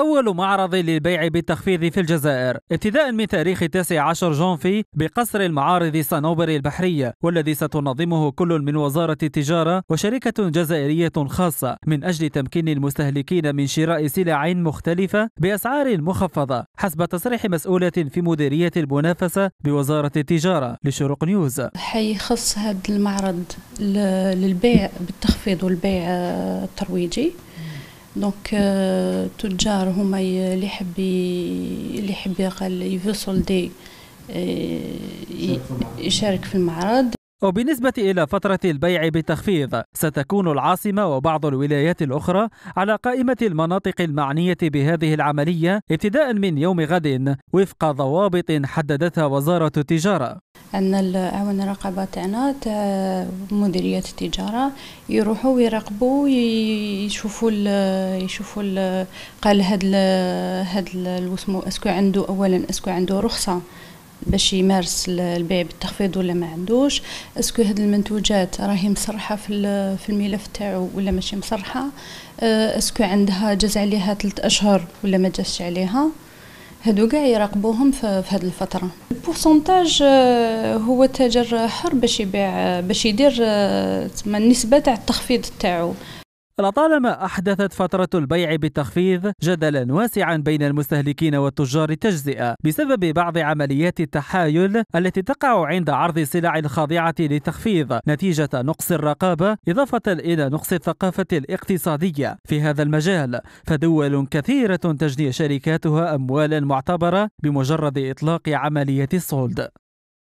أول معرض للبيع بالتخفيض في الجزائر ابتداء من تاريخ 19 جونفي بقصر المعارض صنوبر البحرية والذي ستنظمه كل من وزارة التجارة وشركة جزائرية خاصة من أجل تمكين المستهلكين من شراء سلع مختلفة بأسعار مخفضة حسب تصريح مسؤولة في مديرية المنافسة بوزارة التجارة لشروق نيوز حيخص هذا المعرض للبيع بالتخفيض والبيع الترويجي دونك التجار هما اللي يحب اللي يحب يوصل دي يشارك في المعرض وبالنسبة إلى فترة البيع بتخفيض ستكون العاصمة وبعض الولايات الأخرى على قائمة المناطق المعنية بهذه العملية ابتداء من يوم غد وفق ضوابط حددتها وزارة التجارة أن الأعوان الرقابة تاعنا تاع آه، مديرية التجارة يروحوا ويراقبوا يشوفوا ال يشوفوا ال قال هاد ال هاد الوسمو اسكو عنده أولا اسكو عنده رخصة باش يمارس البيع بالتخفيض ولا ما عندوش اسكو هاد المنتوجات راهي مصرحه في في الملف تاعو ولا ماشي مصرحه آه، اسكو عندها جاز عليها ثلاث اشهر ولا ما جازش عليها هادو كاع يراقبوهم في, في هاد الفتره البورسنتاج آه، هو تاجر حر باش يبيع باش يدير آه، تما النسبه تاع التخفيض تاعو لطالما أحدثت فترة البيع بالتخفيض جدلا واسعا بين المستهلكين وتجار التجزئة بسبب بعض عمليات التحايل التي تقع عند عرض السلع الخاضعة للتخفيض نتيجة نقص الرقابة إضافة إلى نقص الثقافة الاقتصادية في هذا المجال فدول كثيرة تجني شركاتها أموالا معتبرة بمجرد إطلاق عملية الصولد